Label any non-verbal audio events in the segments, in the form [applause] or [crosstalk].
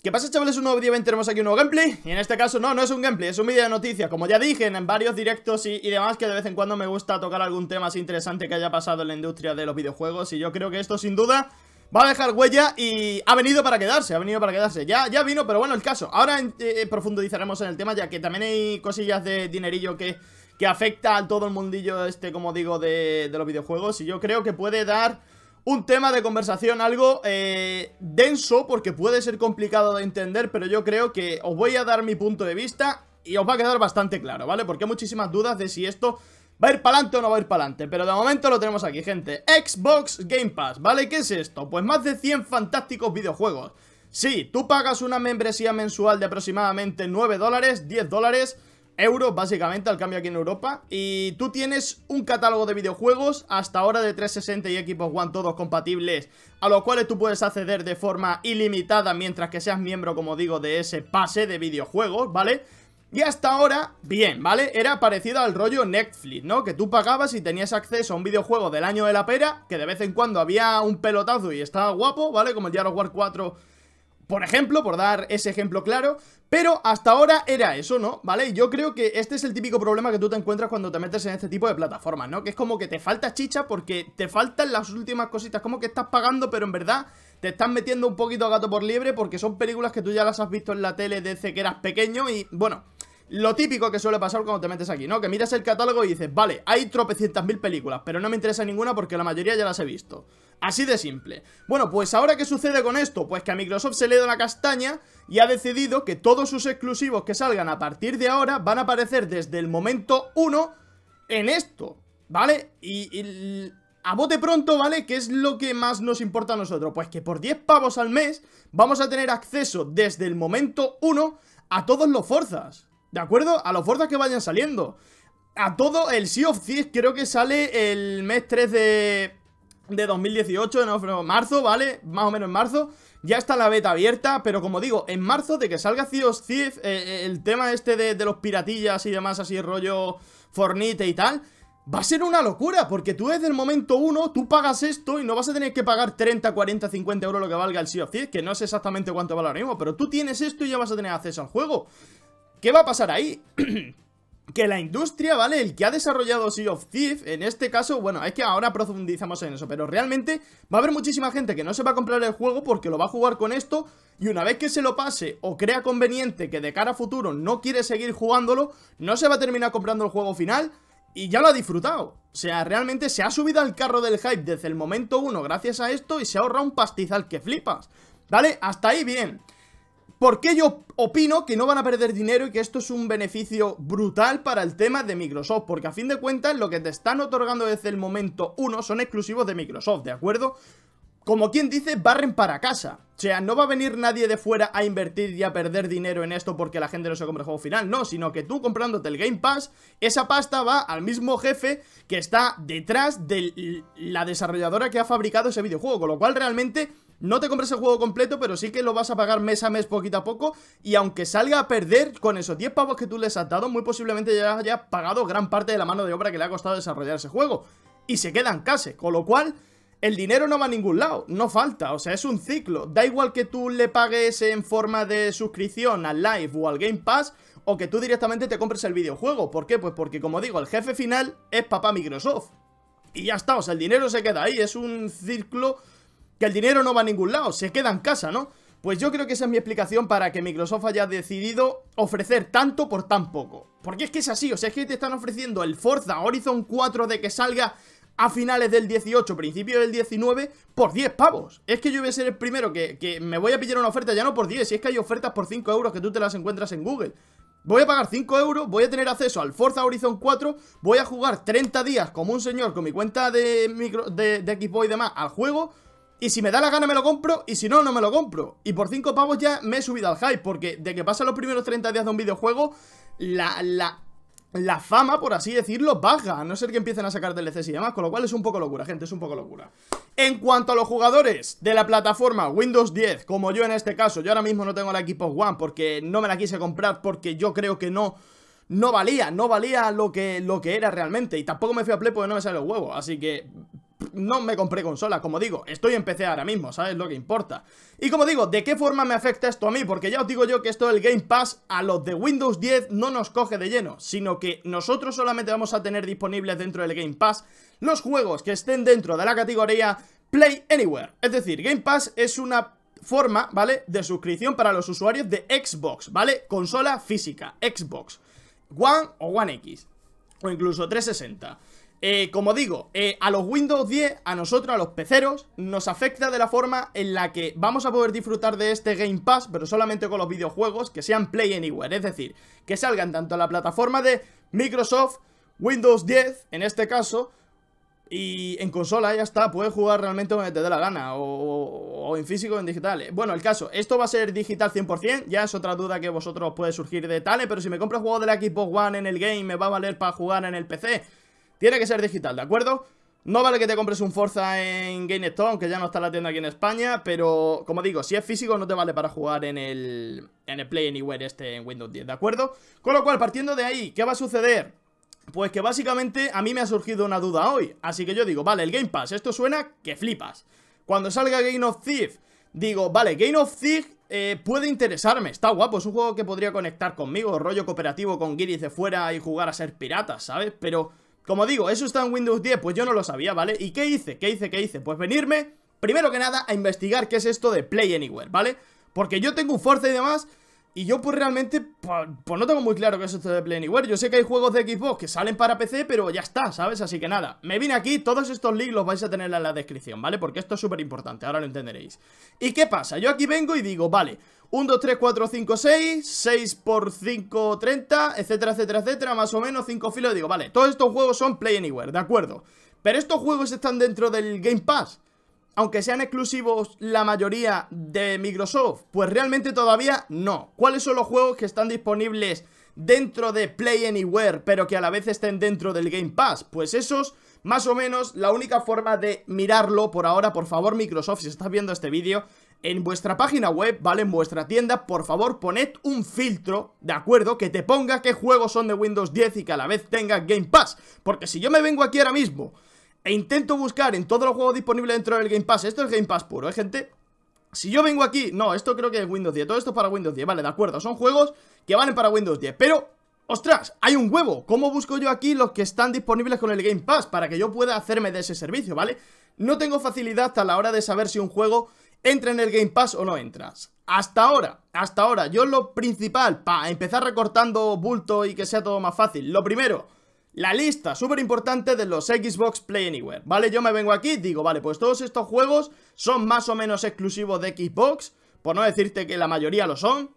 ¿Qué pasa chavales? Un nuevo vídeo, tenemos aquí un nuevo gameplay Y en este caso, no, no es un gameplay, es un vídeo de noticias Como ya dije en varios directos y, demás Que de vez en cuando me gusta tocar algún tema así interesante Que haya pasado en la industria de los videojuegos Y yo creo que esto sin duda va a dejar huella Y ha venido para quedarse, ha venido para quedarse Ya, ya vino, pero bueno, el caso Ahora eh, profundizaremos en el tema ya que también hay cosillas de dinerillo que que afecta a todo el mundillo este, como digo, de, de los videojuegos y yo creo que puede dar un tema de conversación algo eh, denso porque puede ser complicado de entender, pero yo creo que os voy a dar mi punto de vista y os va a quedar bastante claro, ¿vale? Porque hay muchísimas dudas de si esto va a ir para adelante o no va a ir para adelante, pero de momento lo tenemos aquí, gente. Xbox Game Pass, ¿vale? ¿Qué es esto? Pues más de 100 fantásticos videojuegos. Sí, tú pagas una membresía mensual de aproximadamente 9 dólares, 10 dólares euros básicamente al cambio aquí en Europa y tú tienes un catálogo de videojuegos hasta ahora de 360 y Equipos One todos compatibles a los cuales tú puedes acceder de forma ilimitada mientras que seas miembro como digo de ese pase de videojuegos, ¿vale? Y hasta ahora, bien, ¿vale? Era parecido al rollo Netflix, ¿no? Que tú pagabas y tenías acceso a un videojuego del año de la pera, que de vez en cuando había un pelotazo y estaba guapo, ¿vale? Como el Diablo War 4 por ejemplo, por dar ese ejemplo claro, pero hasta ahora era eso, ¿no? ¿Vale? Yo creo que este es el típico problema que tú te encuentras cuando te metes en este tipo de plataformas, ¿no? Que es como que te falta chicha porque te faltan las últimas cositas, como que estás pagando, pero en verdad te estás metiendo un poquito a gato por liebre porque son películas que tú ya las has visto en la tele desde que eras pequeño y, bueno... Lo típico que suele pasar cuando te metes aquí, ¿no? Que miras el catálogo y dices, vale, hay tropecientas mil películas, pero no me interesa ninguna porque la mayoría ya las he visto. Así de simple. Bueno, pues ahora ¿qué sucede con esto? Pues que a Microsoft se le da la castaña y ha decidido que todos sus exclusivos que salgan a partir de ahora van a aparecer desde el momento 1 en esto, ¿vale? Y, a bote pronto, ¿vale? ¿Qué es lo que más nos importa a nosotros? Pues que por 10 pavos al mes vamos a tener acceso desde el momento 1 a todos los Forzas. ¿De acuerdo? A los fuerte que vayan saliendo. A todo el Sea of Thieves creo que sale el mes 3 de, de 2018, en marzo, ¿vale? Más o menos en marzo. Ya está la beta abierta, pero como digo, en marzo de que salga Sea of Thieves, eh, eh, el tema este de, los piratillas y demás, así rollo Fornite y tal... Va a ser una locura, porque tú desde el momento uno, tú pagas esto y no vas a tener que pagar 30, 40, 50 euros lo que valga el Sea of Thieves, que no sé exactamente cuánto vale ahora mismo, pero tú tienes esto y ya vas a tener acceso al juego. ¿Qué va a pasar ahí? [clears throat] que la industria, ¿vale? El que ha desarrollado Sea of Thief, en este caso, bueno, es que ahora profundizamos en eso, pero realmente va a haber muchísima gente que no se va a comprar el juego porque lo va a jugar con esto y una vez que se lo pase o crea conveniente que de cara a futuro no quiere seguir jugándolo, no se va a terminar comprando el juego final y ya lo ha disfrutado. O sea, realmente se ha subido al carro del hype desde el momento uno gracias a esto y se ahorra un pastizal que flipas, ¿vale? Hasta ahí bien. Porque yo opino que no van a perder dinero y que esto es un beneficio brutal para el tema de Microsoft? Porque a fin de cuentas lo que te están otorgando desde el momento uno son exclusivos de Microsoft, ¿de acuerdo? Como quien dice, barren para casa. O sea, no va a venir nadie de fuera a invertir y a perder dinero en esto porque la gente no se compra el juego final, no, sino que tú comprándote el Game Pass, esa pasta va al mismo jefe que está detrás de la desarrolladora que ha fabricado ese videojuego, con lo cual realmente no te compres el juego completo, pero sí que lo vas a pagar mes a mes poquito a poco. Y aunque salga a perder con esos 10 pavos que tú les has dado, muy posiblemente ya hayas pagado gran parte de la mano de obra que le ha costado desarrollar ese juego. Y se quedan casa con lo cual... El dinero no va a ningún lado, no falta, o sea, es un ciclo. Da igual que tú le pagues en forma de suscripción al Live o al Game Pass, o que tú directamente te compres el videojuego. ¿Por qué? Pues porque, como digo, el jefe final es papá Microsoft. Y ya está, o sea, el dinero se queda ahí, es un ciclo que el dinero no va a ningún lado, se queda en casa, ¿no? Pues yo creo que esa es mi explicación para que Microsoft haya decidido ofrecer tanto por tan poco. Porque es que es así, o sea, es que te están ofreciendo el Forza Horizon 4 de que salga a finales del 18, principio del 19, por 10 pavos. Es que yo voy a ser el primero que, me voy a pillar una oferta ya no por 10, si es que hay ofertas por 5 euros que tú te las encuentras en Google. Voy a pagar 5 euros, voy a tener acceso al Forza Horizon 4, voy a jugar 30 días como un señor con mi cuenta de, micro, de, de Xbox y demás al juego y si me da la gana me lo compro y si no, no me lo compro. Y por 5 pavos ya me he subido al hype porque de que pasan los primeros 30 días de un videojuego, la, la, la fama, por así decirlo, baja, a no ser que empiecen a sacar DLCs y demás, con lo cual es un poco locura, gente, es un poco locura. En cuanto a los jugadores de la plataforma Windows 10, como yo en este caso, yo ahora mismo no tengo la equipo One porque no me la quise comprar porque yo creo que no no valía, no valía lo que, lo que era realmente. Y tampoco me fui a Play porque no me sale el huevo. Así que no me compré consola, como digo, estoy en PC ahora mismo, ¿sabes lo que importa? Y como digo, ¿de qué forma me afecta esto a mí? Porque ya os digo yo que esto del Game Pass a los de Windows 10 no nos coge de lleno, sino que nosotros solamente vamos a tener disponibles dentro del Game Pass los juegos que estén dentro de la categoría Play Anywhere. Es decir, Game Pass es una forma, ¿vale? De suscripción para los usuarios de Xbox, ¿vale? Consola física, Xbox, One o One X, o incluso 360. Eh, como digo, eh, a los Windows 10, a nosotros, a los peceros, nos afecta de la forma en la que vamos a poder disfrutar de este Game Pass, pero solamente con los videojuegos que sean Play Anywhere, es decir, que salgan tanto a la plataforma de Microsoft, Windows 10, en este caso, y en consola ya está, puedes jugar realmente donde te dé la gana, o, en físico o en digital. Eh, bueno, el caso, esto va a ser digital 100%, ya es otra duda que vosotros puede surgir de tales, pero si me compro el juego de la Xbox One en el game, ¿me va a valer para jugar en el PC? Tiene que ser digital, ¿de acuerdo? No vale que te compres un Forza en GameStop, aunque ya no está la tienda aquí en España, pero como digo, si es físico no te vale para jugar en el, en el Play Anywhere este en Windows 10, ¿de acuerdo? Con lo cual, partiendo de ahí, ¿qué va a suceder? Pues que básicamente a mí me ha surgido una duda hoy, así que yo digo, vale, el Game Pass, esto suena que flipas. Cuando salga Game of Thief, digo, vale, Game of Thief eh, puede interesarme, está guapo, es un juego que podría conectar conmigo, rollo cooperativo con guiris de fuera y jugar a ser piratas, ¿sabes? Pero... Como digo, eso está en Windows 10, pues yo no lo sabía, ¿vale? ¿Y qué hice? ¿Qué hice? ¿Qué hice? Pues venirme, primero que nada, a investigar qué es esto de Play Anywhere, ¿vale? Porque yo tengo fuerza y demás y yo pues realmente, pues, no tengo muy claro qué es esto de Play Anywhere. Yo sé que hay juegos de Xbox que salen para PC, pero ya está, ¿sabes? Así que nada, me vine aquí, todos estos links los vais a tener en la descripción, ¿vale? Porque esto es súper importante, ahora lo entenderéis. ¿Y qué pasa? Yo aquí vengo y digo, vale, 1, 2, 3, 4, 5, 6, 6 por 5, 30, etcétera, etcétera, etcétera, más o menos 5 filos. Digo, vale, todos estos juegos son Play Anywhere, ¿de acuerdo? Pero estos juegos están dentro del Game Pass aunque sean exclusivos la mayoría de Microsoft? Pues realmente todavía no. ¿Cuáles son los juegos que están disponibles dentro de Play Anywhere, pero que a la vez estén dentro del Game Pass? Pues esos más o menos la única forma de mirarlo por ahora, por favor Microsoft, si estás viendo este vídeo, en vuestra página web, ¿vale? En vuestra tienda, por favor poned un filtro, ¿de acuerdo? Que te ponga qué juegos son de Windows 10 y que a la vez tenga Game Pass. Porque si yo me vengo aquí ahora mismo e intento buscar en todos los juegos disponibles dentro del Game Pass, esto es Game Pass puro, ¿eh, gente? Si yo vengo aquí, no, esto creo que es Windows 10, todo esto es para Windows 10, vale, de acuerdo, son juegos que valen para Windows 10, pero ¡Ostras! ¡Hay un huevo! ¿Cómo busco yo aquí los que están disponibles con el Game Pass para que yo pueda hacerme de ese servicio, ¿vale? No tengo facilidad a la hora de saber si un juego entra en el Game Pass o no entras. Hasta ahora, hasta ahora, yo lo principal, para empezar recortando bulto y que sea todo más fácil, lo primero, la lista súper importante de los Xbox Play Anywhere, ¿vale? Yo me vengo aquí y digo, vale, pues todos estos juegos son más o menos exclusivos de Xbox, por no decirte que la mayoría lo son.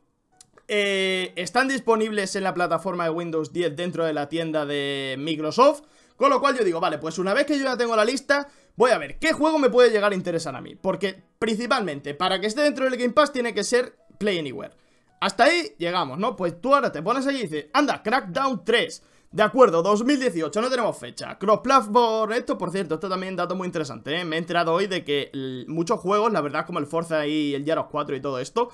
Eh, están disponibles en la plataforma de Windows 10 dentro de la tienda de Microsoft, con lo cual yo digo, vale, pues una vez que yo ya tengo la lista, voy a ver qué juego me puede llegar a interesar a mí, porque principalmente para que esté dentro del Game Pass tiene que ser Play Anywhere. Hasta ahí llegamos, ¿no? Pues tú ahora te pones allí y dices, anda, Crackdown 3, de acuerdo, 2018, no tenemos fecha. cross esto, por cierto, esto también dato muy interesante, ¿eh? Me he enterado hoy de que muchos juegos, la verdad, como el Forza y el Yaros 4 y todo esto,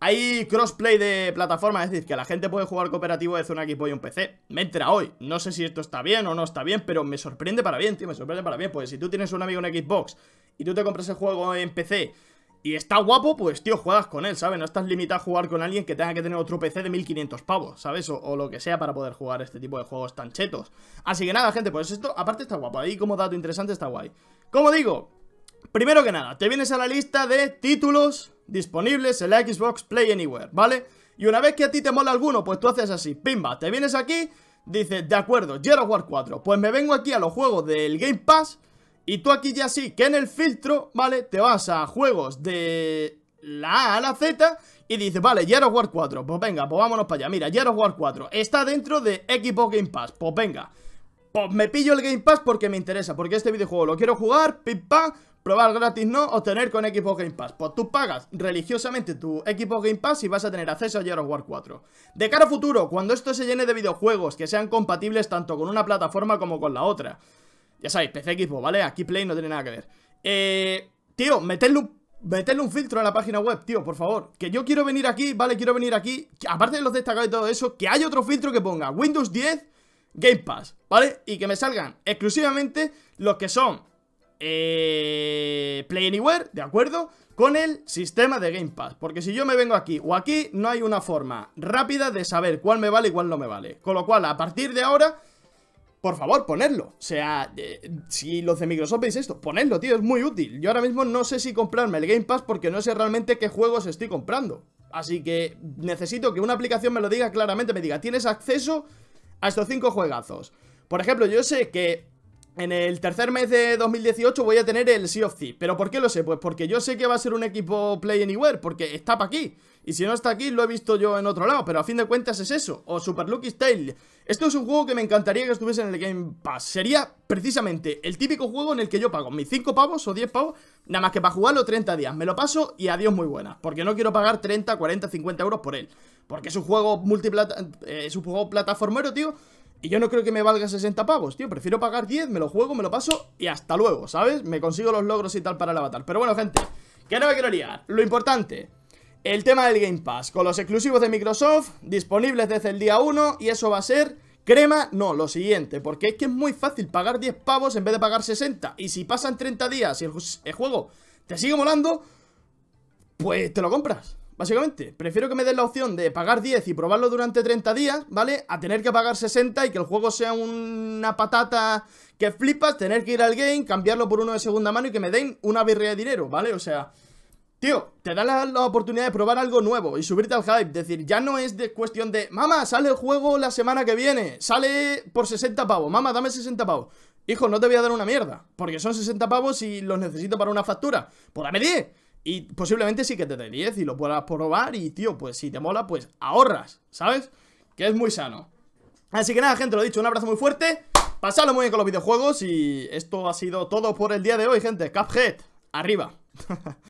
hay crossplay de plataforma, es decir, que la gente puede jugar cooperativo desde una Xbox y un PC. Me entra hoy. No sé si esto está bien o no está bien, pero me sorprende para bien, tío, me sorprende para bien. Pues si tú tienes un amigo en Xbox y tú te compras el juego en PC y está guapo, pues tío, juegas con él, ¿sabes? No estás limitado a jugar con alguien que tenga que tener otro PC de 1500 pavos, ¿sabes? O, lo que sea para poder jugar este tipo de juegos tan chetos. Así que nada, gente, pues esto, aparte está guapo. Ahí como dato interesante está guay. Como digo, primero que nada, te vienes a la lista de títulos disponibles en la Xbox Play Anywhere, ¿vale? Y una vez que a ti te mola alguno, pues tú haces así, pimba, te vienes aquí, dices, de acuerdo, of War 4, pues me vengo aquí a los juegos del Game Pass... Y tú aquí ya sí, que en el filtro, ¿vale? Te vas a juegos de la A a la Z y dices, vale, Gears War 4, pues venga, pues vámonos para allá. Mira, Gears War 4 está dentro de Equipo Game Pass, pues venga. Pues me pillo el Game Pass porque me interesa, porque este videojuego lo quiero jugar, pipa probar gratis no, obtener con Equipo Game Pass. Pues tú pagas religiosamente tu Equipo Game Pass y vas a tener acceso a Gears War 4. De cara a futuro, cuando esto se llene de videojuegos que sean compatibles tanto con una plataforma como con la otra. Ya sabéis, PC, equipo ¿vale? Aquí Play no tiene nada que ver. Eh, tío, metedle un, un filtro en la página web, tío, por favor. Que yo quiero venir aquí, ¿vale? Quiero venir aquí. aparte de los destacados y todo eso, que haya otro filtro que ponga Windows 10 Game Pass, ¿vale? Y que me salgan exclusivamente los que son eh, Play Anywhere, ¿de acuerdo? Con el sistema de Game Pass. Porque si yo me vengo aquí o aquí, no hay una forma rápida de saber cuál me vale y cuál no me vale. Con lo cual, a partir de ahora por favor, ponedlo. O sea, eh, si los de Microsoft veis esto, ponedlo, tío, es muy útil. Yo ahora mismo no sé si comprarme el Game Pass porque no sé realmente qué juegos estoy comprando. Así que necesito que una aplicación me lo diga claramente, me diga, tienes acceso a estos cinco juegazos. Por ejemplo, yo sé que en el tercer mes de 2018 voy a tener el Sea of Thieves. ¿Pero por qué lo sé? Pues porque yo sé que va a ser un equipo Play Anywhere, porque está para aquí. Y si no está aquí, lo he visto yo en otro lado, pero a fin de cuentas es eso. O Super Lucky style Esto es un juego que me encantaría que estuviese en el Game Pass. Sería precisamente el típico juego en el que yo pago mis 5 pavos o 10 pavos, nada más que para jugarlo 30 días. Me lo paso y adiós muy buenas, porque no quiero pagar 30, 40, 50 euros por él. Porque es un juego multiplata... Eh, es un juego plataformero, tío y yo no creo que me valga 60 pavos, tío. Prefiero pagar 10, me lo juego, me lo paso y hasta luego, ¿sabes? Me consigo los logros y tal para el avatar. Pero bueno, gente, que no me quiero liar. Lo importante, el tema del Game Pass, con los exclusivos de Microsoft, disponibles desde el día 1, y eso va a ser crema, no, lo siguiente, porque es que es muy fácil pagar 10 pavos en vez de pagar 60, y si pasan 30 días y el, el juego te sigue molando, pues te lo compras. Básicamente, prefiero que me den la opción de pagar 10 y probarlo durante 30 días, ¿vale? A tener que pagar 60 y que el juego sea una patata que flipas, tener que ir al game, cambiarlo por uno de segunda mano y que me den una birria de dinero, ¿vale? O sea, Tío, te da la, oportunidad de probar algo nuevo y subirte al hype. Decir, ya no es de cuestión de, mamá, sale el juego la semana que viene, sale por 60 pavos, mamá, dame 60 pavos. Hijo, no te voy a dar una mierda, porque son 60 pavos y los necesito para una factura. Pues dame 10. Y posiblemente sí que te dé 10 y lo puedas probar y, tío, pues si te mola, pues ahorras, ¿sabes? Que es muy sano. Así que nada, gente, lo dicho, un abrazo muy fuerte. Pasadlo muy bien con los videojuegos y esto ha sido todo por el día de hoy, gente. Cuphead, arriba. [laughs]